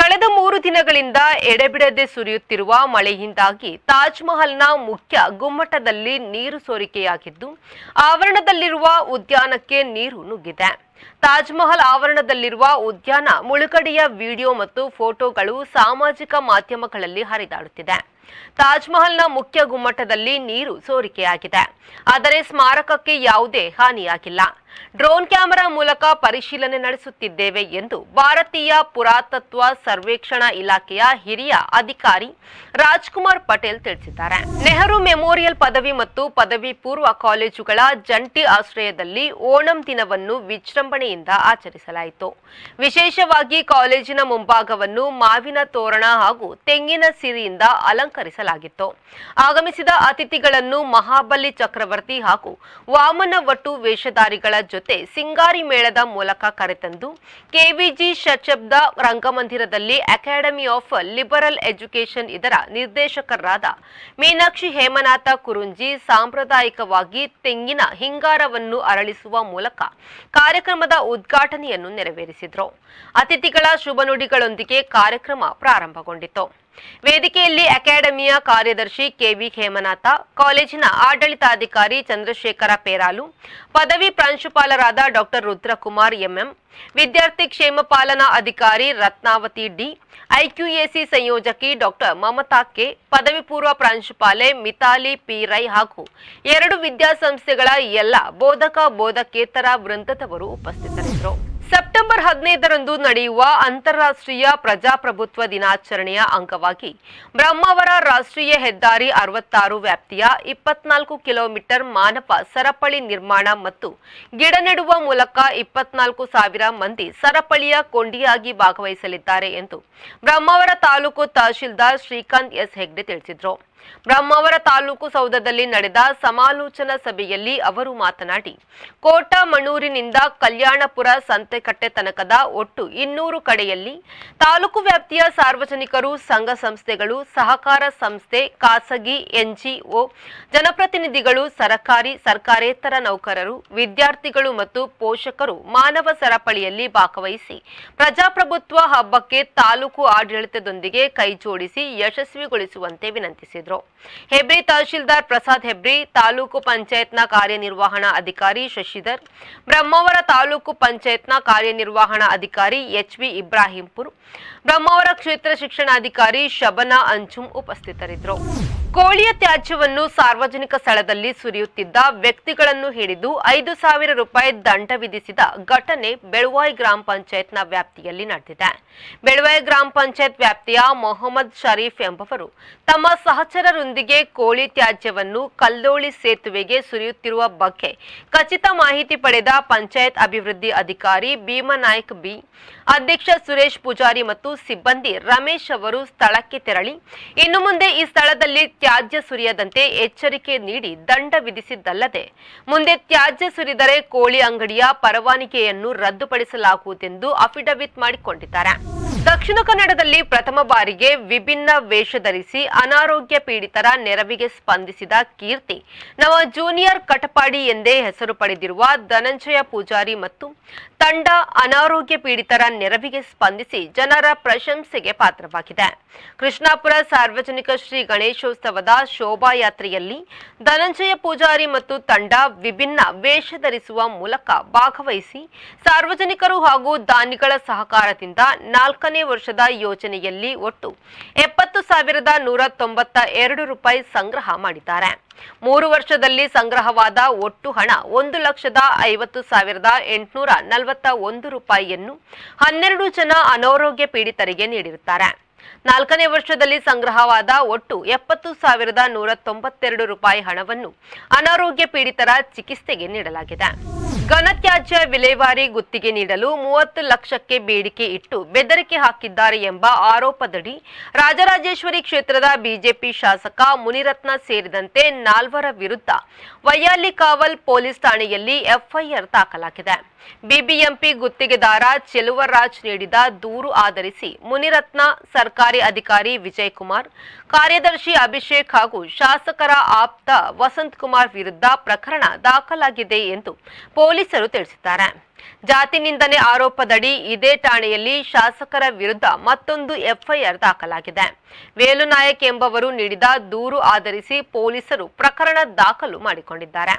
ಕಳೆದ ಮೂರು ದಿನಗಳಿಂದ ಎಡೆಬಿಡದೆ ಸುರಿಯುತ್ತಿರುವ ಮಳೆಯಿಂದಾಗಿ ತಾಜ್ಮಹಲ್ನ ಮುಖ್ಯ ಗುಮ್ಮಟದಲ್ಲಿ ನೀರು ಸೋರಿಕೆಯಾಗಿದ್ದು ಆವರಣದಲ್ಲಿರುವ ಉದ್ಯಾನಕ್ಕೆ ನೀರು ನುಗ್ಗಿದೆ ತಾಜ್ಮಹಲ್ ಆವರಣದಲ್ಲಿರುವ ಉದ್ಯಾನ ಮುಳುಗಡೆಯ ವಿಡಿಯೋ ಮತ್ತು ಫೋಟೋಗಳು ಸಾಮಾಜಿಕ ಮಾಧ್ಯಮಗಳಲ್ಲಿ ಹರಿದಾಡುತ್ತಿದೆ ತಾಜ್ಮಹಲ್ನ ಮುಖ್ಯ ಗುಮ್ಮಟದಲ್ಲಿ ನೀರು ಸೋರಿಕೆಯಾಗಿದೆ ಆದರೆ ಸ್ಮಾರಕಕ್ಕೆ ಯಾವುದೇ ಹಾನಿಯಾಗಿಲ್ಲ ಡ್ರೋನ್ ಕ್ಯಾಮೆರಾ ಮೂಲಕ ಪರಿಶೀಲನೆ ನಡೆಸುತ್ತಿದ್ದೇವೆ ಎಂದು ಭಾರತೀಯ ಪುರಾತತ್ವ ಸರ್ವೇಕ್ಷಣಾ ಇಲಾಖೆಯ ಹಿರಿಯ ಅಧಿಕಾರಿ ರಾಜ್ಕುಮಾರ್ ಪಟೇಲ್ ತಿಳಿಸಿದ್ದಾರೆ ನೆಹರು ಮೆಮೋರಿಯಲ್ ಪದವಿ ಮತ್ತು ಪದವಿ ಪೂರ್ವ ಕಾಲೇಜುಗಳ ಜಂಟಿ ಆಶ್ರಯದಲ್ಲಿ ಓಣಂ ದಿನವನ್ನು ವಿಜೃಂಭಣೆಯಿಂದ ಆಚರಿಸಲಾಯಿತು ವಿಶೇಷವಾಗಿ ಕಾಲೇಜಿನ ಮುಂಭಾಗವನ್ನು ಮಾವಿನ ತೋರಣ ಹಾಗೂ ತೆಂಗಿನ ಸಿರಿಯಿಂದ ಅಲಂಕರಿಸಲಾಗಿತ್ತು ಆಗಮಿಸಿದ ಅತಿಥಿಗಳನ್ನು ಮಹಾಬಲಿ ಚಕ್ರವರ್ತಿ ಹಾಗೂ ವಾಮನ ಒಟ್ಟು ವೇಷಧಾರಿಗಳ ಜೊತೆ ಸಿಂಗಾರಿ ಮೇಳದ ಮೂಲಕ ಕರೆತಂದು ಕೆವಿಜಿ ಶಚಬ್ದ ರಂಗಮಂದಿರದಲ್ಲಿ ಅಕಾಡೆಮಿ ಆಫ್ ಲಿಬರಲ್ ಎಜುಕೇಷನ್ ಇದರ ನಿರ್ದೇಶಕರಾದ ಮೀನಾಕ್ಷಿ ಹೇಮನಾಥ ಕುರುಂಜಿ ಸಾಂಪ್ರದಾಯಿಕವಾಗಿ ತೆಂಗಿನ ಹಿಂಗಾರವನ್ನು ಅರಳಿಸುವ ಮೂಲಕ ಕಾರ್ಯಕ್ರಮದ ಉದ್ಘಾಟನೆಯನ್ನು ನೆರವೇರಿಸಿದರು ಅತಿಥಿಗಳ ಶುಭ ಕಾರ್ಯಕ್ರಮ ಪ್ರಾರಂಭಗೊಂಡಿತು ವೇದಿಕೆಯಲ್ಲಿ ಅಕಾಡೆಮಿಯ ಕಾರ್ಯದರ್ಶಿ ಕೆವಿ ಹೇಮನಾಥ ಕಾಲೇಜಿನ ಆಡಳಿತಾಧಿಕಾರಿ ಚಂದ್ರಶೇಖರ ಪೇರಾಲು ಪದವಿ ಪ್ರಾಂಶುಪಾಲರಾದ ಡಾಕ್ಟರ್ ರುದ್ರಕುಮಾರ್ ಎಂಎಂ ವಿದ್ಯಾರ್ಥಿ ಕ್ಷೇಮ ಪಾಲನಾ ಅಧಿಕಾರಿ ರತ್ನಾವತಿ ಡಿ ಐಕ್ಯುಎಸಿ ಸಂಯೋಜಕಿ ಡಾಕ್ಟರ್ ಮಮತಾ ಕೆ ಪದವಿ ಪೂರ್ವ ಪ್ರಾಂಶುಪಾಲೆ ಮಿತಾಲಿ ಪಿ ರೈ ಹಾಗೂ ಎರಡು ವಿದ್ಯಾಸಂಸ್ಥೆಗಳ ಎಲ್ಲ ಬೋಧಕ ಬೋಧಕೇತರ ವೃಂದದವರು ಉಪಸ್ಥಿತರಿದ್ದರು ಸೆಪ್ಟೆಂಬರ್ ಹದಿನೈದರಂದು ನಡೆಯುವ ಅಂತಾರಾಷ್ಟ್ರೀಯ ಪ್ರಜಾಪ್ರಭುತ್ವ ದಿನಾಚರಣೆಯ ಅಂಗವಾಗಿ ಬ್ರಹ್ಮಾವರ ರಾಷ್ಟ್ರೀಯ ಹೆದ್ದಾರಿ ಅರವತ್ತಾರು ವ್ಯಾಪ್ತಿಯ ಇಪ್ಪತ್ನಾಲ್ಕು ಕಿಲೋಮೀಟರ್ ಮಾನವ ಸರಪಳಿ ನಿರ್ಮಾಣ ಮತ್ತು ಗಿಡ ನೆಡುವ ಮೂಲಕ ಇಪ್ಪತ್ನಾಲ್ಕು ಸಾವಿರ ಮಂದಿ ಸರಪಳಿಯ ಕೊಂಡಿಯಾಗಿ ಭಾಗವಹಿಸಲಿದ್ದಾರೆ ಎಂದು ಬ್ರಹ್ಮಾವರ ತಾಲೂಕು ತಹಶೀಲ್ದಾರ್ ಶ್ರೀಕಾಂತ್ ಎಸ್ ಹೆಗ್ಡೆ ತಿಳಿಸಿದರು ಬ್ರಹ್ಮಾವರ ತಾಲೂಕು ಸೌಧದಲ್ಲಿ ನಡೆದ ಸಮಾಲೋಚನಾ ಸಭೆಯಲ್ಲಿ ಅವರು ಮಾತನಾಡಿ ಕೋಟಾ ಕಲ್ಯಾಣಪುರ ಸಂತೆ ಕಟ್ಟೆ ತನಕದ ಒಟ್ಟು ಇನ್ನೂರು ಕಡೆಯಲ್ಲಿ ತಾಲೂಕು ವ್ಯಾಪ್ತಿಯ ಸಾರ್ವಜನಿಕರು ಸಂಘ ಸಂಸ್ಥೆಗಳು ಸಹಕಾರ ಸಂಸ್ಥೆ ಖಾಸಗಿ ಎನ್ಜಿಒ ಜನಪ್ರತಿನಿಧಿಗಳು ಸರಕಾರಿ ಸರ್ಕಾರೇತರ ನೌಕರರು ವಿದ್ಯಾರ್ಥಿಗಳು ಮತ್ತು ಪೋಷಕರು ಮಾನವ ಸರಪಳಿಯಲ್ಲಿ ಭಾಗವಹಿಸಿ ಪ್ರಜಾಪ್ರಭುತ್ವ ಹಬ್ಬಕ್ಕೆ ತಾಲೂಕು ಆಡಳಿತದೊಂದಿಗೆ ಕೈಜೋಡಿಸಿ ಯಶಸ್ವಿಗೊಳಿಸುವಂತೆ ವಿನಂತಿಸಿದರು ಹೆಬ್ರಿ ತಹಶೀಲ್ದಾರ್ ಪ್ರಸಾದ್ ಹೆಬ್ರಿ ತಾಲೂಕು ಪಂಚಾಯತ್ನ ಕಾರ್ಯನಿರ್ವಹಣಾ ಅಧಿಕಾರಿ ಶಶಿಧರ್ ಬ್ರಹ್ಮಾವರ ತಾಲೂಕು ಪಂಚಾಯತ್ನ ಕಾರ್ಯನಿರ್ವಹಣಾ ಅಧಿಕಾರಿ ಎಚ್ ವಿ ಇಬ್ರಾಹಿಂಪುರ್ ಬ್ರಹ್ಮಾವರ ಕ್ಷೇತ್ರ ಶಿಕ್ಷಣಾಧಿಕಾರಿ ಶಬನಾ ಅಂಜುಂ ಉಪಸ್ಥಿತರಿದ್ದರು ಕೋಳಿಯ ತ್ಯಾಜ್ಯವನ್ನು ಸಾರ್ವಜನಿಕ ಸ್ಥಳದಲ್ಲಿ ಸುರಿಯುತ್ತಿದ್ದ ವ್ಯಕ್ತಿಗಳನ್ನು ಹಿಡಿದು ಐದು ಸಾವಿರ ರೂಪಾಯಿ ದಂಡ ವಿಧಿಸಿದ ಘಟನೆ ಬೆಳವಾಯಿ ಗ್ರಾಮ ಪಂಚಾಯತ್ನ ವ್ಯಾಪ್ತಿಯಲ್ಲಿ ನಡೆದಿದೆ ಬೆಳವಾಯಿ ಗ್ರಾಮ ಪಂಚಾಯತ್ ವ್ಯಾಪ್ತಿಯ ಮೊಹಮ್ಮದ್ ಶರೀಫ್ ಎಂಬವರು ತಮ್ಮ ಸಹಚರರೊಂದಿಗೆ ಕೋಳಿ ತ್ಯಾಜ್ಯವನ್ನು ಕಲ್ಲೋಳಿ ಸೇತುವೆಗೆ ಸುರಿಯುತ್ತಿರುವ ಬಗ್ಗೆ ಖಚಿತ ಮಾಹಿತಿ ಪಡೆದ ಪಂಚಾಯತ್ ಅಭಿವೃದ್ಧಿ ಅಧಿಕಾರಿ ಭೀಮನಾಯ್ಕ್ ಬಿ ಅಧ್ಯಕ್ಷ ಸುರೇಶ್ ಪೂಜಾರಿ ಮತ್ತು ಸಿಬ್ಬಂದಿ ರಮೇಶ್ ಅವರು ಸ್ಥಳಕ್ಕೆ ತೆರಳಿ ಇನ್ನು ಮುಂದೆ ಈ ಸ್ಥಳದಲ್ಲಿ ತ್ಯಾಜ್ಯ ಸುರಿಯದಂತೆ ಎಚ್ಚರಿಕೆ ನೀಡಿ ದಂಡ ವಿಧಿಸಿದ್ದಲ್ಲದೆ ಮುಂದೆ ತ್ಯಾಜ್ಯ ಸುರಿದರೆ ಕೋಳಿ ಅಂಗಡಿಯ ಪರವಾನಿಗೆಯನ್ನು ರದ್ದುಪಡಿಸಲಾಗುವುದೆಂದು ಅಫಿಡವಿಟ್ ಮಾಡಿಕೊಂಡಿದ್ದಾರೆ ದಕ್ಷಿಣ ಕನ್ನಡದಲ್ಲಿ ಪ್ರಥಮ ಬಾರಿಗೆ ವಿಭಿನ್ನ ವೇಷ ಧರಿಸಿ ಅನಾರೋಗ್ಯ ಪೀಡಿತರ ನೆರವಿಗೆ ಸ್ಪಂದಿಸಿದ ಕೀರ್ತಿ ನವ ಜೂನಿಯರ್ ಕಟಪಾಡಿ ಎಂದೇ ಹೆಸರು ಪಡೆದಿರುವ ಧನಂಜಯ ಪೂಜಾರಿ ಮತ್ತು ತಂಡ ಅನಾರೋಗ್ಯ ಪೀಡಿತರ ನೆರವಿಗೆ ಸ್ಪಂದಿಸಿ ಜನರ ಪ್ರಶಂಸೆಗೆ ಪಾತ್ರವಾಗಿದೆ ಕೃಷ್ಣಾಪುರ ಸಾರ್ವಜನಿಕ ಶ್ರೀ ಗಣೇಶೋತ್ಸವದ ಶೋಭಾಯಾತ್ರೆಯಲ್ಲಿ ಧನಂಜಯ ಪೂಜಾರಿ ಮತ್ತು ತಂಡ ವಿಭಿನ್ನ ವೇಷ ಧರಿಸುವ ಮೂಲಕ ಭಾಗವಹಿಸಿ ಸಾರ್ವಜನಿಕರು ಹಾಗೂ ದಾನಿಗಳ ಸಹಕಾರದಿಂದ ನಾಲ್ಕನೇ ವರ್ಷದ ಯೋಜನೆಯಲ್ಲಿ ಒಟ್ಟು ಎಪ್ಪತ್ತು ಸಾವಿರದ ನೂರ ತೊಂಬತ್ತ ಎರಡು ರೂಪಾಯಿ ಸಂಗ್ರಹ ಮಾಡಿದ್ದಾರೆ ಮೂರು ವರ್ಷದಲ್ಲಿ ಸಂಗ್ರಹವಾದ ಒಟ್ಟು ಹಣ ಒಂದು ಲಕ್ಷದ ಐವತ್ತು ಸಾವಿರದ ಎಂಟುನೂರ ನಲವತ್ತ ಒಂದು ರೂಪಾಯಿಯನ್ನು ಹನ್ನೆರಡು ಜನ ಅನಾರೋಗ್ಯ ಪೀಡಿತರಿಗೆ ನೀಡಿರುತ್ತಾರೆ ನಾಲ್ಕನೇ ವರ್ಷದಲ್ಲಿ ಸಂಗ್ರಹವಾದ ಒಟ್ಟು ಎಪ್ಪತ್ತು ಸಾವಿರದ ನೂರ ತೊಂಬತ್ತೆರಡು ರೂಪಾಯಿ ಹಣವನ್ನು ಅನಾರೋಗ್ಯ ಪೀಡಿತರ ಚಿಕಿತ್ಸೆಗೆ ನೀಡಲಾಗಿದೆ ಘನತ್ಯಾಜ್ಯ ವಿಲೇವಾರಿ ಗುತ್ತಿಗೆ ನೀಡಲು ಮೂವತ್ತು ಲಕ್ಷಕ್ಕೆ ಬೇಡಿಕೆ ಇಟ್ಟು ಬೆದರಿಕೆ ಹಾಕಿದ್ದಾರೆ ಎಂಬ ಆರೋಪದಡಿ ರಾಜರಾಜೇಶ್ವರಿ ಕ್ಷೇತ್ರದ ಬಿಜೆಪಿ ಶಾಸಕ ಮುನಿರತ್ನ ಸೇರಿದಂತೆ ನಾಲ್ವರ ವಿರುದ್ಧ ಕಾವಲ್ ಪೊಲೀಸ್ ಠಾಣೆಯಲ್ಲಿ ಎಫ್ಐಆರ್ ದಾಖಲಾಗಿದೆ ಬಿಬಿಎಂಪಿ ಗುತ್ತಿಗೆದಾರ ಚೆಲುವರಾಜ್ ನೀಡಿದ ದೂರು ಆಧರಿಸಿ ಮುನಿರತ್ನ ಸರ್ಕಾರಿ ಅಧಿಕಾರಿ ವಿಜಯಕುಮಾರ್ ಕಾರ್ಯದರ್ಶಿ ಅಭಿಷೇಕ್ ಹಾಗೂ ಶಾಸಕರ ಆಪ್ತ ವಸಂತ್ ಕುಮಾರ್ ವಿರುದ್ಧ ಪ್ರಕರಣ ದಾಖಲಾಗಿದೆ ಎಂದು ಪೊಲೀಸರು ತಿಳಿಸಿದ್ದಾರೆ ಜಾತಿ ನಿಂದನೆ ಆರೋಪದಡಿ ಇದೇ ಠಾಣೆಯಲ್ಲಿ ಶಾಸಕರ ವಿರುದ್ಧ ಮತ್ತೊಂದು ಎಫ್ಐಆರ್ ದಾಖಲಾಗಿದೆ ವೇಲುನಾಯಕ್ ಎಂಬವರು ನೀಡಿದ ದೂರು ಆಧರಿಸಿ ಪೊಲೀಸರು ಪ್ರಕರಣ ದಾಖಲು ಮಾಡಿಕೊಂಡಿದ್ದಾರೆ